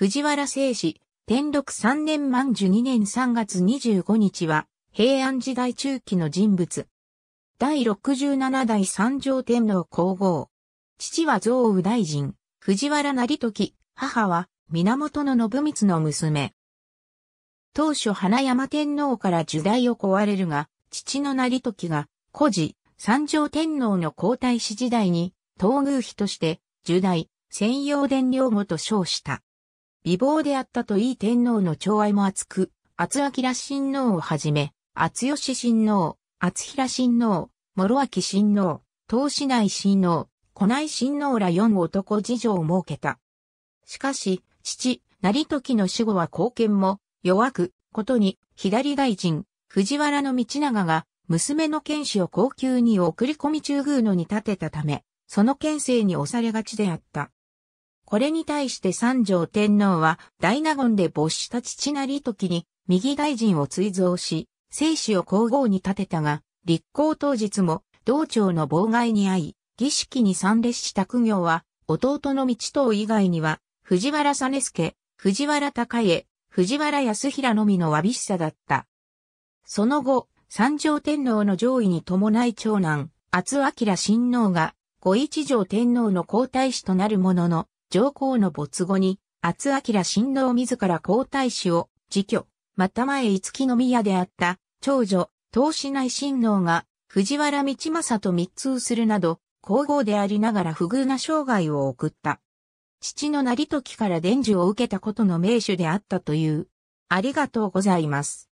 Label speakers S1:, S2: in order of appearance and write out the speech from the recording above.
S1: 藤原聖史、天禄三年満寿二年三月二十五日
S2: は、平安時代中期の人物。第六十七代三条天皇皇后。父は蔵武大臣、藤原成時、母は源信光の娘。当初花山天皇から受代を壊れるが、父の成時が、古事、三条天皇の皇太子時代に、東宮妃として、受代、専用伝領後と称した。美貌であったといい天皇の寵愛も厚く、厚明親王をはじめ、厚吉親王、厚平親王、諸脇親王、東市内親王、古内親王ら4男次女を設けた。しかし、父、成時の死後は貢献も弱く、ことに、左大臣、藤原道長が、娘の剣士を高級に送り込み中宮のに立てたため、その県政に押されがちであった。これに対して三条天皇は大納言で没した父なり時に右大臣を追贈し、生死を皇后に立てたが、立候当日も道庁の妨害に遭い、儀式に参列した苦行は、弟の道等以外には、藤原実助、藤原高江、藤原康平のみのわびしさだった。その後、三条天皇の上位に伴い長男、厚明親王が、五一条天皇の皇太子となるものの、上皇の没後に、厚明親王自ら皇太子を自居、また前五木宮であった、長女、東市内親王が、藤原道政と密通するなど、皇后でありながら不遇な生涯を送った。父の成時から伝授
S1: を受けたことの名手であったという。ありがとうございます。